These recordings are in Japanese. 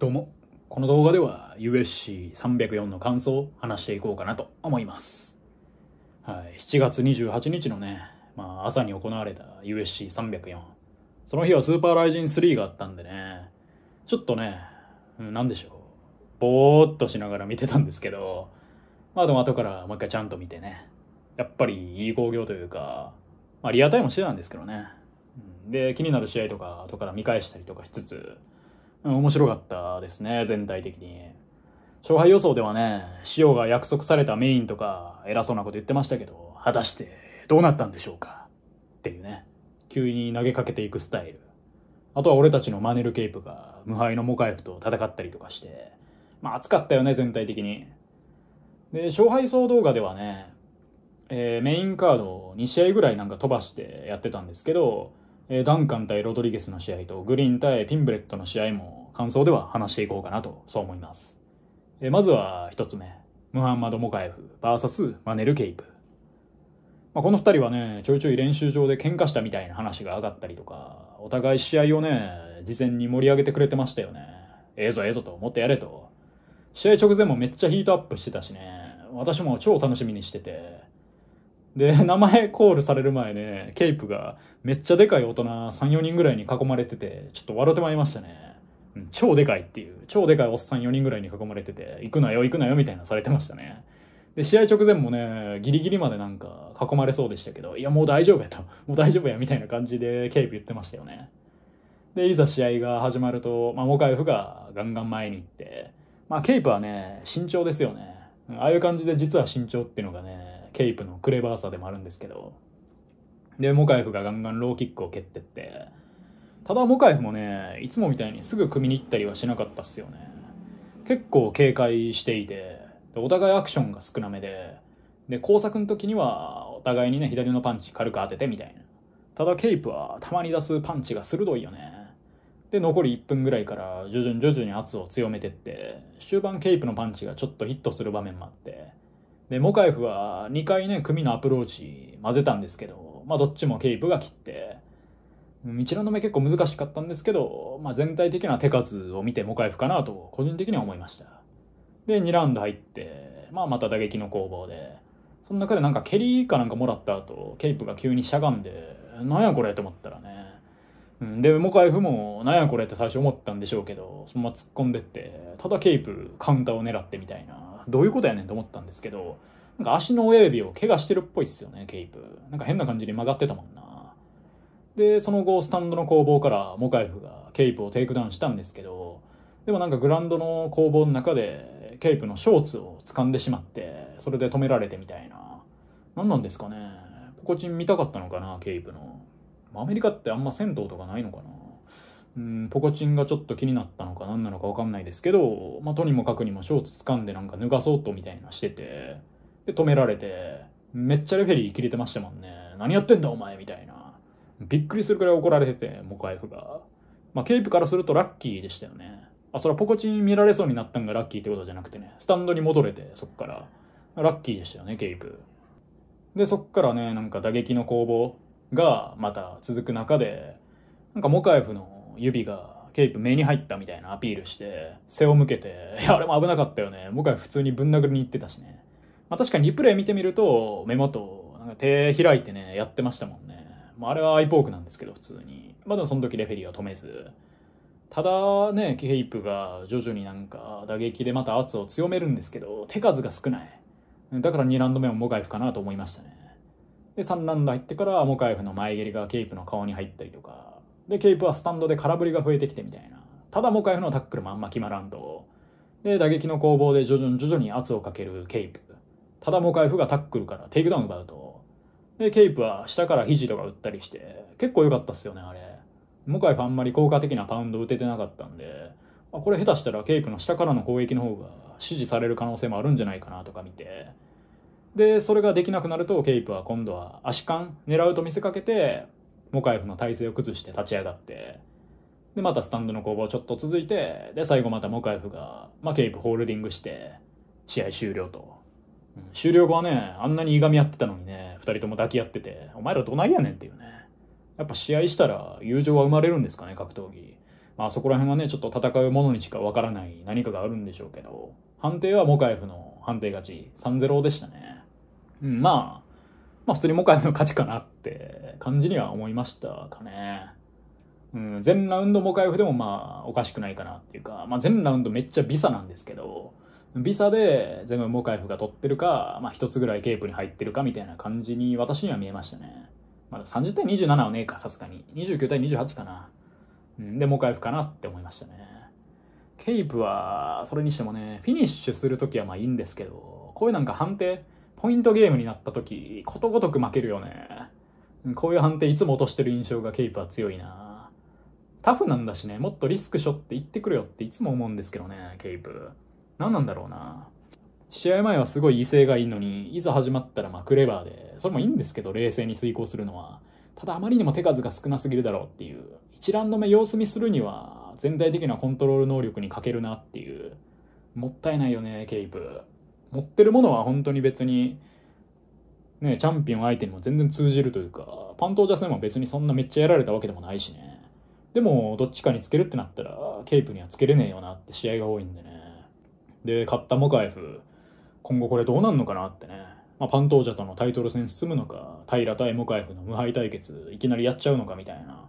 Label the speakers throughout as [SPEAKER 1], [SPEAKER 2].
[SPEAKER 1] どうも。この動画では USC304 の感想を話していこうかなと思います。はい、7月28日のね、まあ、朝に行われた USC304。その日はスーパーライジン3があったんでね、ちょっとね、何でしょう。ぼーっとしながら見てたんですけど、まあでも後からもう一回ちゃんと見てね、やっぱりいい興行というか、まあリアタイもしてたんですけどね。で、気になる試合とか後から見返したりとかしつつ、面白かったですね、全体的に。勝敗予想ではね、塩が約束されたメインとか、偉そうなこと言ってましたけど、果たしてどうなったんでしょうかっていうね。急に投げかけていくスタイル。あとは俺たちのマネルケープが無敗のモカエフと戦ったりとかして、まあ熱かったよね、全体的に。で、勝敗想動画ではね、えー、メインカードを2試合ぐらいなんか飛ばしてやってたんですけど、えダンカン対ロドリゲスの試合とグリーン対ピンブレットの試合も感想では話していこうかなとそう思います、えまずは1つ目ムハンマド・モカエフ VS マネル・ケイプ、まあ、この2人はねちょいちょい練習場で喧嘩したみたいな話が上がったりとかお互い試合をね事前に盛り上げてくれてましたよねええぞええぞと思ってやれと試合直前もめっちゃヒートアップしてたしね私も超楽しみにしててで、名前コールされる前ね、ケイプがめっちゃでかい大人3、4人ぐらいに囲まれてて、ちょっと笑ってまいりましたね。うん、超でかいっていう、超でかいおっさん4人ぐらいに囲まれてて、行くなよ行くなよみたいなされてましたね。で、試合直前もね、ギリギリまでなんか囲まれそうでしたけど、いやもう大丈夫やと、もう大丈夫やみたいな感じでケイプ言ってましたよね。で、いざ試合が始まると、まあ、モカエフがガンガン前に行って、まあ、ケイプはね、慎重ですよね。ああいう感じで実は慎重っていうのがね、ケイプのクレバーさでもあるんですけどでモカエフがガンガンローキックを蹴ってってただモカエフもねいつもみたいにすぐ組みに行ったりはしなかったっすよね結構警戒していてお互いアクションが少なめでで工作の時にはお互いにね左のパンチ軽く当ててみたいなただケイプはたまに出すパンチが鋭いよねで残り1分ぐらいから徐々に徐々に圧を強めてって終盤ケイプのパンチがちょっとヒットする場面もあってで、モカエフは2回ね、組のアプローチ混ぜたんですけど、まあどっちもケイプが切って、一覧止め結構難しかったんですけど、まあ全体的な手数を見てモカエフかなと個人的には思いました。で、2ラウンド入って、まあまた打撃の攻防で、その中でなんか蹴りかなんかもらった後、ケイプが急にしゃがんで、なんやこれと思ったらね、うん、で、モカエフも、なんやこれって最初思ったんでしょうけど、そのまま突っ込んでって、ただケイプカウンターを狙ってみたいな。どういうことやねんと思ったんですけど、なんか足の親指を怪我してるっぽいっすよね、ケイプ。なんか変な感じに曲がってたもんな。で、その後、スタンドの工房からモカエフがケイプをテイクダウンしたんですけど、でもなんかグラウンドの工房の中でケイプのショーツを掴んでしまって、それで止められてみたいな。何なんですかね。ポコチン見たかったのかな、ケイプの。アメリカってあんま銭湯とかないのかな。うん、ポコチンがちょっと気になったのか何なのか分かんないですけど、まあ、とにもかくにもショーツ掴んでなんか脱がそうとみたいなしてて、で、止められて、めっちゃレフェリー切れてましたもんね。何やってんだお前みたいな。びっくりするくらい怒られてて、モカエフが。まあ、ケープからするとラッキーでしたよね。あ、それはポコチン見られそうになったんがラッキーってことじゃなくてね、スタンドに戻れて、そっから。ラッキーでしたよね、ケープ。で、そっからね、なんか打撃の攻防がまた続く中で、なんかモカエフの指がケープ目に入ったみたいなアピールして、背を向けて、いや、あれも危なかったよね。僕は普通にぶん殴りに行ってたしね。まあ確かにリプレイ見てみると、目元、なんか手開いてね、やってましたもんね。まああれはアイポークなんですけど、普通に。まあでもその時レフェリーは止めず。ただね、ケイプが徐々になんか打撃でまた圧を強めるんですけど、手数が少ない。だから2ラウンド目もモカイフかなと思いましたね。で、3ラウンド入ってからモカイフの前蹴りがケイプの顔に入ったりとか、でケープはスタンドで空振りが増えてきてみたいなただモカエフのタックルもあんま決まらんとで打撃の攻防で徐々に徐々に圧をかけるケイプただモカエフがタックルからテイクダウン奪うとでケイプは下から肘とか打ったりして結構良かったっすよねあれモカエフあんまり効果的なパウンド打ててなかったんでこれ下手したらケープの下からの攻撃の方が支持される可能性もあるんじゃないかなとか見てでそれができなくなるとケイプは今度は足感狙うと見せかけてモカエフの体勢を崩して立ち上がってでまたスタンドの攻防ちょっと続いてで最後またモカエフが、まあ、ケイプホールディングして試合終了と、うん、終了後はねあんなにいがみ合ってたのにね2人とも抱き合っててお前らどないやねんっていうねやっぱ試合したら友情は生まれるんですかね格闘技まあそこら辺はねちょっと戦うものにしかわからない何かがあるんでしょうけど判定はモカエフの判定勝ち3-0でしたねうんまあまあ普通にモカの勝ちかなって感じには思いましたかね。うん、全ラウンドモカエフでもまあおかしくないかなっていうか、まあ全ラウンドめっちゃビサなんですけど、ビサで全部モカエフが取ってるか、まあ一つぐらいケープに入ってるかみたいな感じに私には見えましたね。まあ30対27はねえか、さすがに。29対28かな。うん、で、モカエフかなって思いましたね。ケープは、それにしてもね、フィニッシュするときはまあいいんですけど、こういうなんか判定、ポイントゲームになった時、ことごとく負けるよね。こういう判定いつも落としてる印象がケイプは強いな。タフなんだしね、もっとリスクしょって言ってくるよっていつも思うんですけどね、ケイプ。何なんだろうな。試合前はすごい威勢がいいのに、いざ始まったらまあクレバーで、それもいいんですけど、冷静に遂行するのは。ただあまりにも手数が少なすぎるだろうっていう。一ラウンド目様子見するには、全体的なコントロール能力に欠けるなっていう。もったいないよね、ケイプ。持ってるものは本当に別に、ね、チャンピオン相手にも全然通じるというか、パントージャスでも別にそんなめっちゃやられたわけでもないしね。でも、どっちかにつけるってなったら、ケープにはつけれねえよなって試合が多いんでね。で、買ったモカエフ、今後これどうなんのかなってね。まあ、パントージャとのタイトル戦進むのか、平対モカエフの無敗対決、いきなりやっちゃうのかみたいな。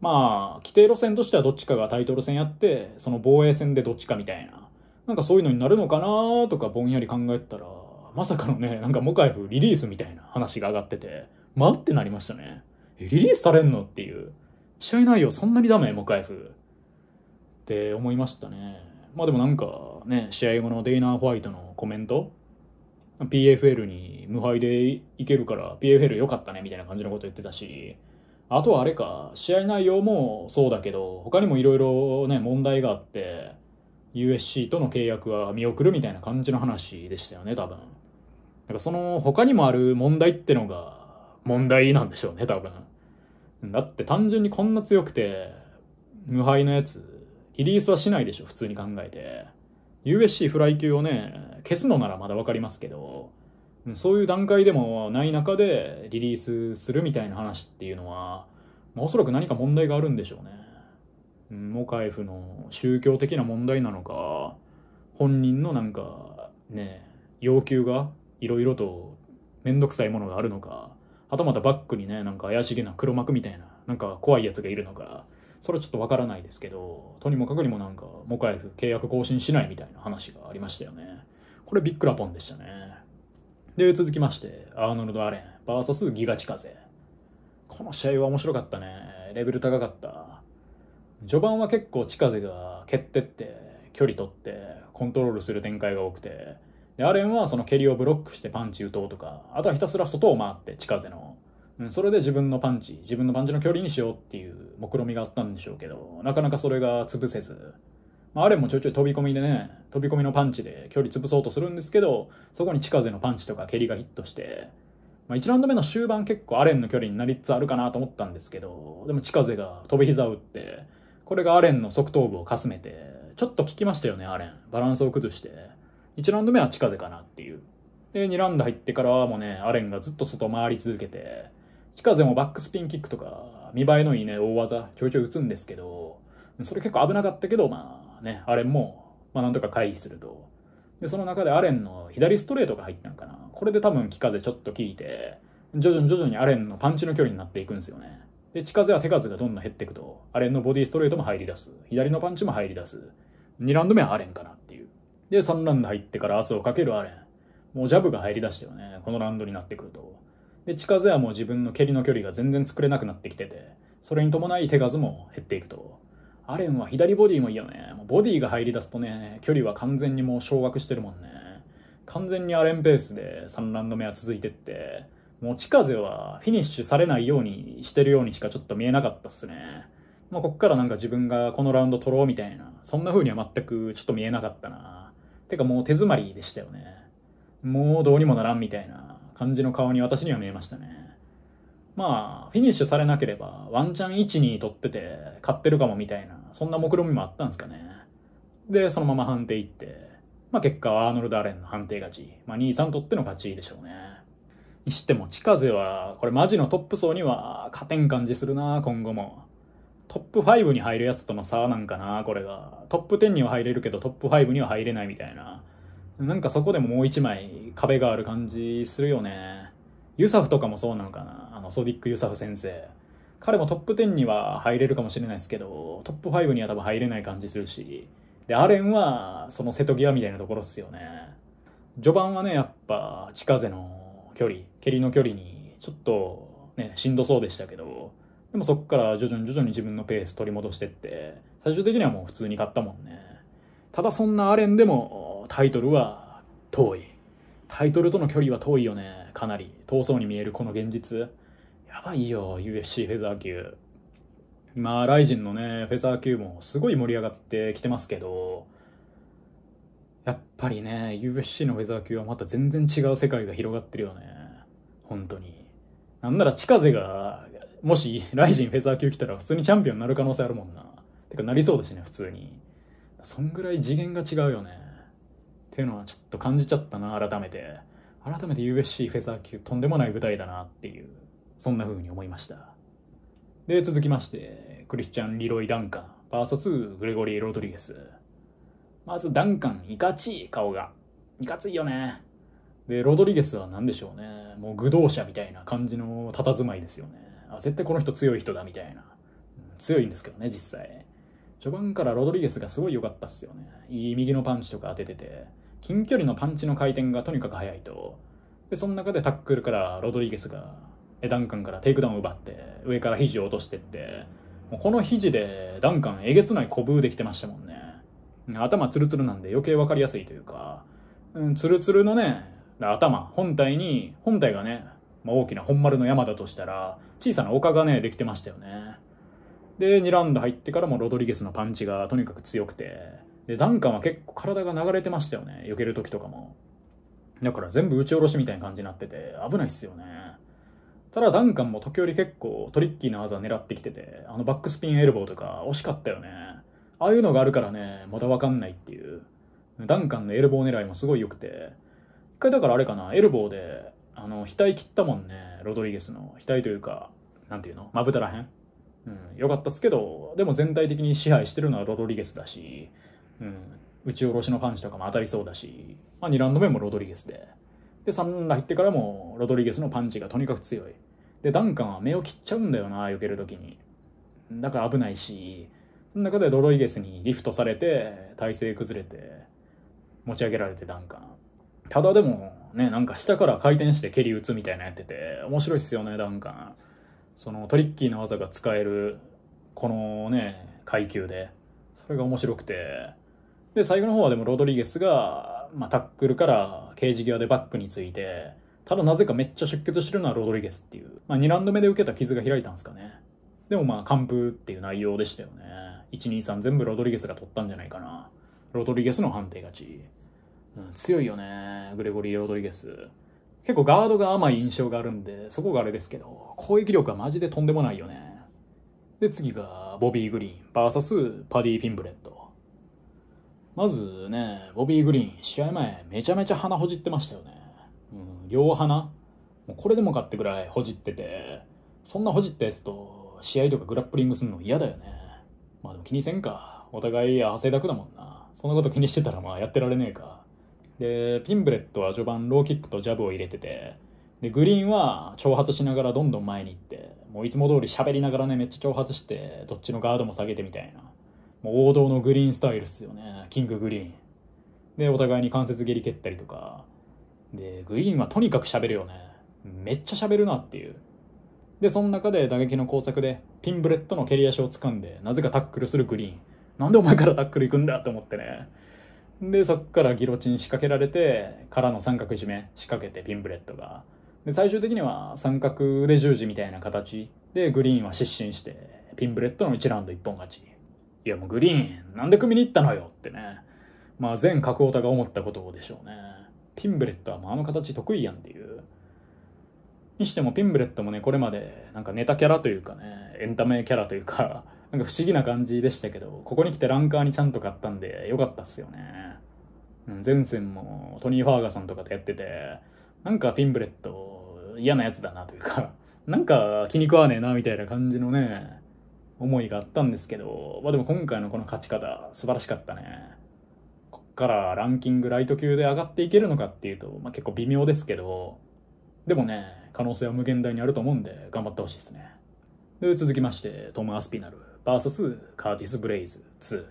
[SPEAKER 1] まあ、規定路線としてはどっちかがタイトル戦やって、その防衛戦でどっちかみたいな。なんかそういうのになるのかなとかぼんやり考えたら、まさかのね、なんかモカエフリリースみたいな話が上がってて、まってなりましたね。え、リリースされんのっていう。試合内容そんなにダメモカエフ。って思いましたね。まあでもなんかね、試合後のデイナー・ホワイトのコメント PFL に無敗でいけるから PFL 良かったねみたいな感じのこと言ってたし、あとはあれか、試合内容もそうだけど、他にもいろいろね、問題があって、USC との契約は見送るみたいな感じの話でしたよね、多分。なんかその他にもある問題ってのが問題なんでしょうね、多分。だって単純にこんな強くて、無敗のやつ、リリースはしないでしょ、普通に考えて。USC フライ級をね、消すのならまだ分かりますけど、そういう段階でもない中でリリースするみたいな話っていうのは、まあ、おそらく何か問題があるんでしょうね。モカエフの宗教的な問題なのか本人のなんかね要求がいろいろと面倒くさいものがあるのかはたまたバックにねなんか怪しげな黒幕みたいななんか怖いやつがいるのかそれはちょっとわからないですけどとにもかくにもなんかモカエフ契約更新しないみたいな話がありましたよねこれビックラポンでしたねで続きましてアーノルド・アレン VS ギガチカゼこの試合は面白かったねレベル高かった序盤は結構近瀬が蹴ってって距離取ってコントロールする展開が多くてでアレンはその蹴りをブロックしてパンチ打とうとかあとはひたすら外を回って近瀬の、うん、それで自分のパンチ自分のパンチの距離にしようっていう目論見みがあったんでしょうけどなかなかそれが潰せず、まあ、アレンもちょいちょい飛び込みでね飛び込みのパンチで距離潰そうとするんですけどそこに近瀬のパンチとか蹴りがヒットしてまあ、1ラウンド目の終盤結構アレンの距離になりつつあるかなと思ったんですけどでも近瀬が飛び膝を打ってこれがアレンの側頭部をかすめて、ちょっと効きましたよね、アレン。バランスを崩して。1ラウンド目は近風かなっていう。で、2ラウンド入ってからはもうね、アレンがずっと外回り続けて、近風もバックスピンキックとか、見栄えのいいね、大技、ちょいちょい打つんですけど、それ結構危なかったけど、まあね、アレンも、まあなんとか回避すると。で、その中でアレンの左ストレートが入ったんかな。これで多分、木風ちょっと効いて、徐々に徐々にアレンのパンチの距離になっていくんですよね。で、近づは手数がどんどん減っていくと、アレンのボディストレートも入り出す。左のパンチも入り出す。2ラウンド目はアレンかなっていう。で、3ラウンド入ってから圧をかけるアレン。もうジャブが入り出してよね。このラウンドになってくると。で、近づはもう自分の蹴りの距離が全然作れなくなってきてて、それに伴い手数も減っていくと。アレンは左ボディもいいよね。ボディが入り出すとね、距離は完全にもう掌握してるもんね。完全にアレンペースで3ラウンド目は続いてって、持ち風はフィニッシュされないようにしてるようにしかちょっと見えなかったっすね。まあ、こっからなんか自分がこのラウンド取ろうみたいな、そんな風には全くちょっと見えなかったな。てかもう手詰まりでしたよね。もうどうにもならんみたいな感じの顔に私には見えましたね。まあ、フィニッシュされなければワンチャン1、2取ってて勝ってるかもみたいな、そんな目論見みもあったんですかね。で、そのまま判定いって、まあ結果はアーノルド・アレンの判定勝ち。まあ2、3取っての勝ちでしょうね。にしても近瀬は、これマジのトップ層には勝てん感じするな、今後も。トップ5に入るやつとの差なんかな、これが。トップ10には入れるけどトップ5には入れないみたいな。なんかそこでももう一枚壁がある感じするよね。ユサフとかもそうなのかな、あのソディック・ユサフ先生。彼もトップ10には入れるかもしれないですけど、トップ5には多分入れない感じするし。で、アレンはその瀬戸際みたいなところっすよね。序盤はね、やっぱ、近瀬の距離、蹴りの距離に、ちょっと、ね、しんどそうでしたけど、でもそこから徐々に徐々に自分のペース取り戻してって、最終的にはもう普通に勝ったもんね。ただそんなアレンでも、タイトルは遠い。タイトルとの距離は遠いよね、かなり。遠そうに見えるこの現実。やばいよ、UFC フェザー級。まあ、ライジンのね、フェザー級もすごい盛り上がってきてますけど、やっぱりね、USC のウェザー級はまた全然違う世界が広がってるよね。本当に。なんなら近瀬が、もしライジンフェザー級来たら普通にチャンピオンになる可能性あるもんな。てかなりそうだしね、普通に。そんぐらい次元が違うよね。っていうのはちょっと感じちゃったな、改めて。改めて USC フェザー級とんでもない舞台だなっていう、そんな風に思いました。で、続きまして、クリスチャン・リロイ・ダンカン、VS グレゴリー・ロドリゲス。まずダンカン、いかちい顔が。いかついよね。で、ロドリゲスは何でしょうね。もう愚道者みたいな感じの佇まいですよね。あ、絶対この人強い人だみたいな。うん、強いんですけどね、実際。序盤からロドリゲスがすごい良かったっすよね。いい右のパンチとか当ててて、近距離のパンチの回転がとにかく速いと。で、その中でタックルからロドリゲスが、ダンカンからテイクダウンを奪って、上から肘を落としてって、もうこの肘でダンカンえげつないコブできてましたもんね。頭ツルツルなんで余計分かりやすいというか、うん、ツルツルのね、頭、本体に、本体がね、まあ、大きな本丸の山だとしたら、小さな丘がね、できてましたよね。で、2ラウンド入ってからもロドリゲスのパンチがとにかく強くて、で、ダンカンは結構体が流れてましたよね。避ける時とかも。だから全部打ち下ろしみたいな感じになってて、危ないっすよね。ただダンカンも時折結構トリッキーな技狙ってきてて、あのバックスピンエルボーとか惜しかったよね。ああいうのがあるからね、まだわかんないっていう。ダンカンのエルボー狙いもすごい良くて、一回だからあれかな、エルボーで、あの、額切ったもんね、ロドリゲスの。額というか、なんていうのまぶたらへん。うん、よかったっすけど、でも全体的に支配してるのはロドリゲスだし、うん、打ち下ろしのパンチとかも当たりそうだし、まあ、2ラウンド目もロドリゲスで。で、3ラウンド入ってからもロドリゲスのパンチがとにかく強い。で、ダンカンは目を切っちゃうんだよな、避けるときに。だから危ないし、その中でドロイゲスにリフトされて、体勢崩れて、持ち上げられてダンカン。ただでも、ね、なんか下から回転して蹴り打つみたいなやってて、面白いっすよね、ダンカン。そのトリッキーな技が使える、このね、階級で。それが面白くて。で、最後の方はでもロドリゲスが、まあ、タックルからケージ際でバックについて、ただなぜかめっちゃ出血してるのはロドリゲスっていう。まあ、2ラウンド目で受けた傷が開いたんですかね。でもまあ、完封っていう内容でしたよね。123全部ロドリゲスが取ったんじゃないかな。ロドリゲスの判定勝ち。うん、強いよね、グレゴリー・ロドリゲス。結構ガードが甘い印象があるんで、そこがあれですけど、攻撃力はマジでとんでもないよね。で、次がボビー・グリーン VS パディ・ピンブレット。まずね、ボビー・グリーン、試合前、めちゃめちゃ鼻ほじってましたよね。うん、両鼻もうこれでもかってぐらいほじってて、そんなほじったやつと試合とかグラップリングするの嫌だよね。まあでも気にせんか。お互い汗だくだもんな。そんなこと気にしてたらまあやってられねえか。で、ピンブレットは序盤ローキックとジャブを入れてて、で、グリーンは挑発しながらどんどん前に行って、もういつも通り喋りながらね、めっちゃ挑発して、どっちのガードも下げてみたいな。もう王道のグリーンスタイルっすよね。キンググリーン。で、お互いに関節蹴り蹴ったりとか。で、グリーンはとにかく喋るよね。めっちゃ喋るなっていう。で、その中で打撃の工作でピンブレットの蹴り足を掴んで、なぜかタックルするグリーン。なんでお前からタックル行くんだと思ってね。で、そっからギロチン仕掛けられて、からの三角締め仕掛けてピンブレットが。で、最終的には三角で十字みたいな形でグリーンは失神して、ピンブレットの1ラウンド一本勝ち。いやもうグリーン、なんで組みに行ったのよってね。まあ全角オタが思ったことでしょうね。ピンブレットはもうあの形得意やんっていう。にしてもピンブレットもね、これまでなんかネタキャラというかね、エンタメキャラというか、なんか不思議な感じでしたけど、ここに来てランカーにちゃんと買ったんで、よかったっすよね。うん、前線もトニー・ファーガさんとかとやってて、なんかピンブレット嫌なやつだなというか、なんか気に食わねえなみたいな感じのね、思いがあったんですけど、まあでも今回のこの勝ち方、素晴らしかったね。こっからランキングライト級で上がっていけるのかっていうと、まあ結構微妙ですけど、でもね、可能性は無限大にあると思うんで頑張ってほしいですねで続きましてトム・アスピナル VS カーティス・ブレイズ2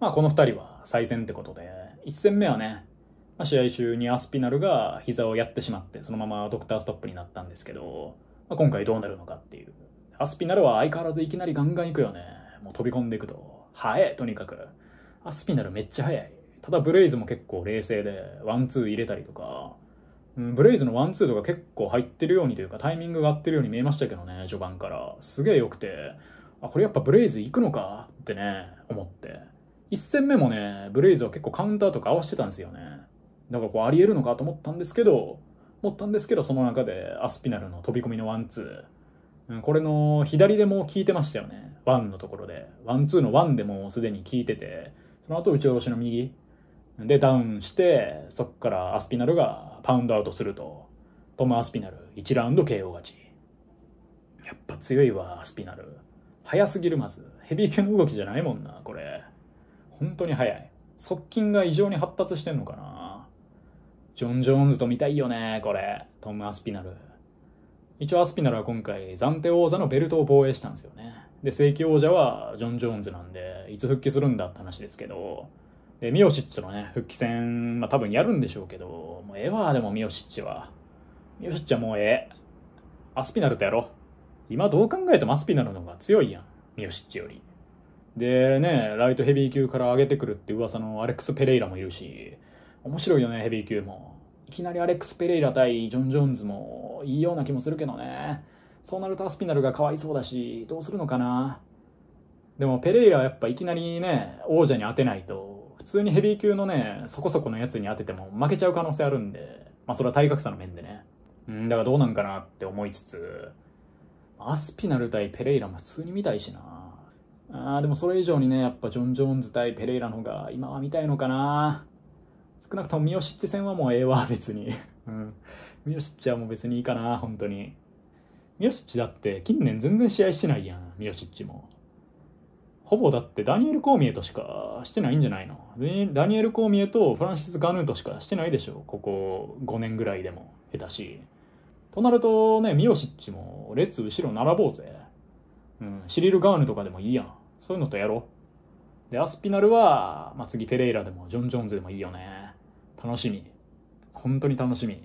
[SPEAKER 1] まあこの2人は再善ってことで1戦目はね、試合中にアスピナルが膝をやってしまってそのままドクターストップになったんですけど、まあ、今回どうなるのかっていうアスピナルは相変わらずいきなりガンガン行くよねもう飛び込んでいくと早いとにかくアスピナルめっちゃ速いただブレイズも結構冷静でワンツー入れたりとかうん、ブレイズのワンツーとか結構入ってるようにというかタイミングが合ってるように見えましたけどね序盤からすげえ良くてあこれやっぱブレイズ行くのかってね思って1戦目もねブレイズは結構カウンターとか合わせてたんですよねだからこうありえるのかと思ったんですけど思ったんですけどその中でアスピナルの飛び込みのワンツー、うん、これの左でも効いてましたよねワンのところでワンツーのワンでもすでに効いててその後打ち下ろしの右でダウンしてそっからアスピナルがパウンドアウトすると、トム・アスピナル1ラウンド KO 勝ち。やっぱ強いわ、アスピナル。早すぎるまず。ヘビー級の動きじゃないもんな、これ。本当に速い。側近が異常に発達してんのかな。ジョン・ジョーンズと見たいよね、これ。トム・アスピナル。一応アスピナルは今回暫定王座のベルトを防衛したんですよね。で、正規王者はジョン・ジョーンズなんで、いつ復帰するんだって話ですけど、で、ミオシッチのね、復帰戦、まあ多分やるんでしょうけど、もうええわ、でもミオシッチは。ミオシッチはもうええ。アスピナルとやろう。今どう考えてもアスピナルの方が強いやん。ミオシッチより。でね、ライトヘビー級から上げてくるって噂のアレックス・ペレイラもいるし、面白いよね、ヘビー級も。いきなりアレックス・ペレイラ対ジョン・ジョーンズもいいような気もするけどね。そうなるとアスピナルがかわいそうだし、どうするのかな。でもペレイラはやっぱいきなりね、王者に当てないと普通にヘビー級のね、そこそこのやつに当てても負けちゃう可能性あるんで、まあそれは体格差の面でね。うん、だからどうなんかなって思いつつ、アスピナル対ペレイラも普通に見たいしな。ああ、でもそれ以上にね、やっぱジョン・ジョーンズ対ペレイラの方が今は見たいのかな。少なくともミヨシッチ戦はもうええわ、別に。うん。ミヨシッチはもう別にいいかな、本当に。ミヨシッチだって近年全然試合してないやん、ミヨシッチも。ほぼだってダニエル・コーミエとしかしてないんじゃないのダニエル・コーミエとフランシス・ガヌーとしかしてないでしょここ5年ぐらいでも下手し。となるとね、ミオシッチも列後ろ並ぼうぜ。うん、シリル・ガーヌとかでもいいやん。そういうのとやろう。で、アスピナルは、まあ、次ペレイラでもジョン・ジョーンズでもいいよね。楽しみ。本当に楽しみ。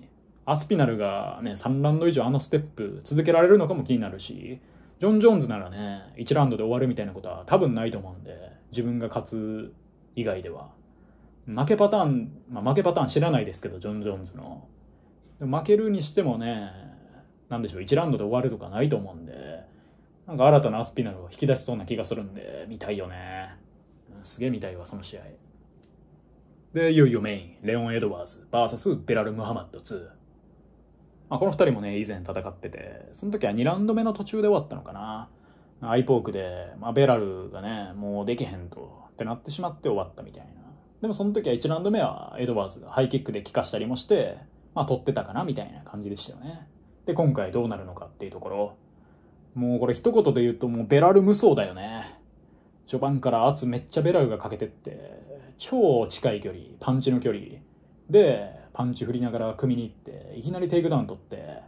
[SPEAKER 1] アスピナルがね、3ラウンド以上あのステップ続けられるのかも気になるし、ジョン・ジョーンズならね、1ラウンドで終わるみたいなことは多分ないと思うんで、自分が勝つ以外では。負けパターン、まあ、負けパターン知らないですけど、ジョン・ジョーンズの。負けるにしてもね、なんでしょう、1ラウンドで終わるとかないと思うんで、なんか新たなアスピナルを引き出しそうな気がするんで、見たいよね。すげえ見たいわ、その試合。で、いよいよメイン、レオン・エドワーズ VS ベラル・ムハマッド2。まあ、この2人もね、以前戦ってて、その時は2ラウンド目の途中で終わったのかな。アイポークで、まあ、ベラルがね、もうできへんと、ってなってしまって終わったみたいな。でもその時は1ラウンド目はエドワーズがハイキックで帰化したりもして、まあ取ってたかなみたいな感じでしたよね。で、今回どうなるのかっていうところ。もうこれ一言で言うともうベラル無双だよね。序盤から圧めっちゃベラルがかけてって、超近い距離、パンチの距離、でパンチ振りながら組みに行っていきなりテイクダウン取って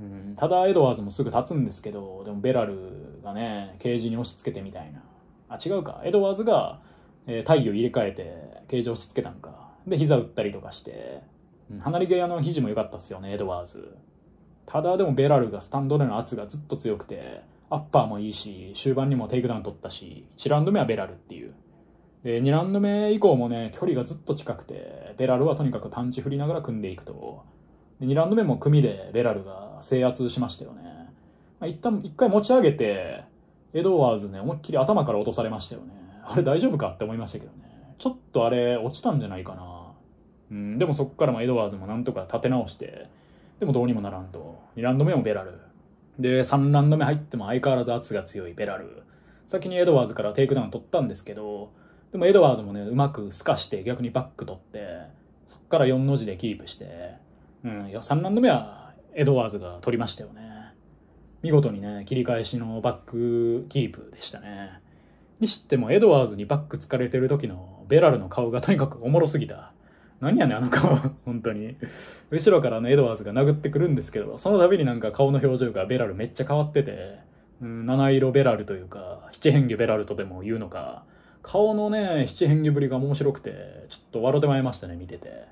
[SPEAKER 1] うんただエドワーズもすぐ立つんですけどでもベラルがねケージに押し付けてみたいなあ違うかエドワーズが、えー、体を入れ替えてケージ押し付けたんかで膝打ったりとかして、うん、離れ際の肘も良かったっすよねエドワーズただでもベラルがスタンドでの圧がずっと強くてアッパーもいいし終盤にもテイクダウン取ったし1ラウンド目はベラルっていうで、2ラウンド目以降もね、距離がずっと近くて、ベラルはとにかくパンチ振りながら組んでいくと。で、2ラウンド目も組でベラルが制圧しましたよね。まあ、一旦、一回持ち上げて、エドワーズね、思いっきり頭から落とされましたよね。あれ大丈夫かって思いましたけどね。ちょっとあれ落ちたんじゃないかな。うん、でもそこからもエドワーズもなんとか立て直して、でもどうにもならんと。2ラウンド目もベラル。で、3ラウンド目入っても相変わらず圧が強いベラル。先にエドワーズからテイクダウン取ったんですけど、でもエドワーズもね、うまく透かして逆にバック取って、そこから4の字でキープして、うん、3ラウンド目はエドワーズが取りましたよね。見事にね、切り返しのバックキープでしたね。にしてもエドワーズにバック疲かれてる時のベラルの顔が とにかくおもろすぎた。何やねん、あの顔。本当に。後ろからのエドワーズが殴ってくるんですけど、その度になんか顔の表情がベラルめっちゃ変わってて、うん、七色ベラルというか、七変化ベラルとでも言うのか、顔のね、七変化ぶりが面白くて、ちょっと笑ってまいましたね、見てて。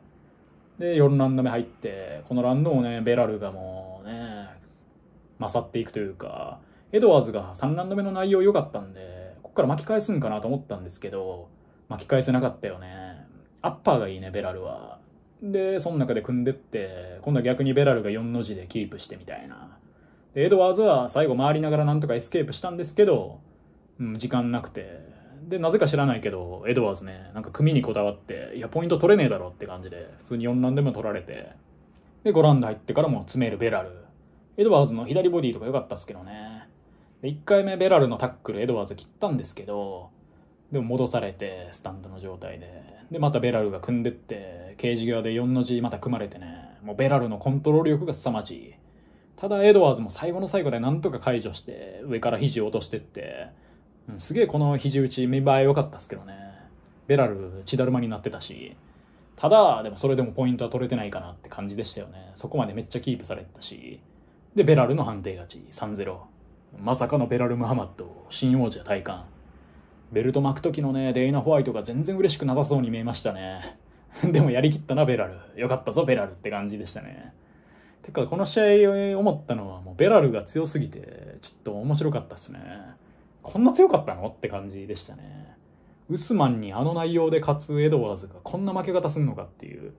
[SPEAKER 1] で、4ラウンド目入って、このランドもね、ベラルがもうね、勝っていくというか、エドワーズが3ラウンド目の内容良かったんで、こっから巻き返すんかなと思ったんですけど、巻き返せなかったよね。アッパーがいいね、ベラルは。で、その中で組んでって、今度は逆にベラルが4の字でキープしてみたいな。で、エドワーズは最後回りながらなんとかエスケープしたんですけど、うん、時間なくて、で、なぜか知らないけど、エドワーズね、なんか組にこだわって、いや、ポイント取れねえだろって感じで、普通に4ランでも取られて、で、5ランド入ってからも詰めるベラル。エドワーズの左ボディとか良かったっすけどね。で、1回目ベラルのタックル、エドワーズ切ったんですけど、でも戻されて、スタンドの状態で。で、またベラルが組んでって、ケージ際で4の字また組まれてね、もうベラルのコントロール力が凄まじい。ただ、エドワーズも最後の最後でなんとか解除して、上から肘を落としてって、うん、すげえこの肘打ち見栄え良かったっすけどねベラル血だるまになってたしただでもそれでもポイントは取れてないかなって感じでしたよねそこまでめっちゃキープされてたしでベラルの判定勝ち3-0まさかのベラル・ムハマッド新王者体感ベルト巻く時のねデイナ・ホワイトが全然嬉しくなさそうに見えましたね でもやりきったなベラルよかったぞベラルって感じでしたねてかこの試合思ったのはもうベラルが強すぎてちょっと面白かったっすねこんな強かったのって感じでしたね。ウスマンにあの内容で勝つエドワーズがこんな負け方すんのかっていう。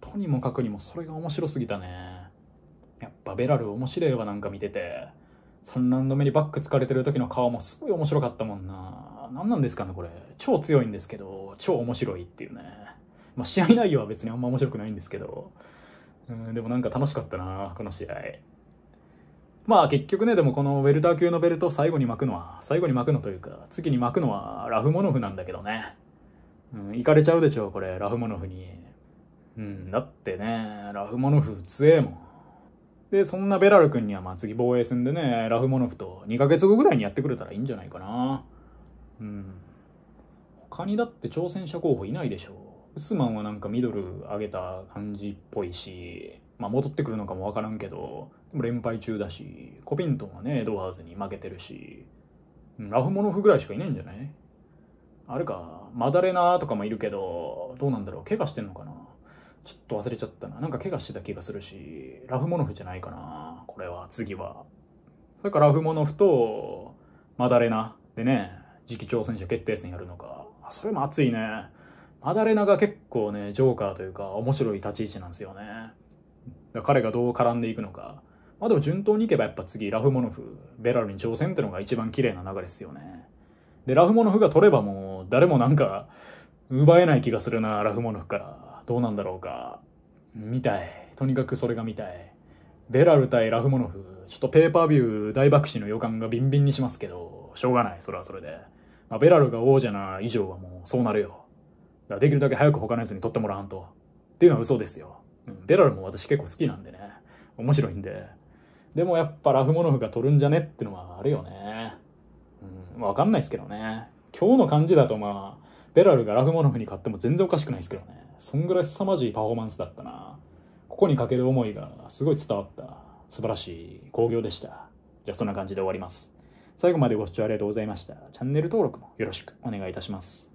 [SPEAKER 1] とにもかくにもそれが面白すぎたね。やっぱベラル面白いわなんか見てて。3ラウンド目にバック疲れてる時の顔もすごい面白かったもんな。何なんですかねこれ。超強いんですけど、超面白いっていうね。まあ試合内容は別にあんま面白くないんですけど。うん、でもなんか楽しかったな、この試合。まあ結局ね、でもこのウェルター級のベルト最後に巻くのは、最後に巻くのというか、次に巻くのはラフモノフなんだけどね。うん、いかれちゃうでしょ、これ、ラフモノフに。うん、だってね、ラフモノフ強えもん。で、そんなベラル君にはまあ次防衛戦でね、ラフモノフと2ヶ月後ぐらいにやってくれたらいいんじゃないかな。うん。他にだって挑戦者候補いないでしょう。ウスマンはなんかミドル上げた感じっぽいし、まあ、戻ってくるのかも分からんけどでも連敗中だしコピントンはねエドワーズに負けてるしラフモノフぐらいしかいないんじゃないあれかマダレナとかもいるけどどうなんだろう怪我してんのかなちょっと忘れちゃったななんか怪我してた気がするしラフモノフじゃないかなこれは次はそれからラフモノフとマダレナでね次期挑戦者決定戦やるのかそれも熱いねアダレナが結構ね、ジョーカーというか、面白い立ち位置なんですよね。だ彼がどう絡んでいくのか。まあでも順当に行けばやっぱ次、ラフモノフ、ベラルに挑戦ってのが一番綺麗な流れですよね。で、ラフモノフが取ればもう、誰もなんか、奪えない気がするな、ラフモノフから。どうなんだろうか。見たい。とにかくそれが見たい。ベラル対ラフモノフ、ちょっとペーパービュー大爆死の予感がビンビンにしますけど、しょうがない、それはそれで。まあ、ベラルが王者な以上はもうそうなるよ。だできるだけ早く他のやつに取ってもらわんと。っていうのは嘘ですよ。うん、ベラルも私結構好きなんでね。面白いんで。でもやっぱラフモノフが取るんじゃねってのはあるよね。うん、わかんないですけどね。今日の感じだとまあ、ベラルがラフモノフに勝っても全然おかしくないですけどね。そんぐらい凄まじいパフォーマンスだったな。ここにかける思いがすごい伝わった。素晴らしい興行でした。じゃあそんな感じで終わります。最後までご視聴ありがとうございました。チャンネル登録もよろしくお願いいたします。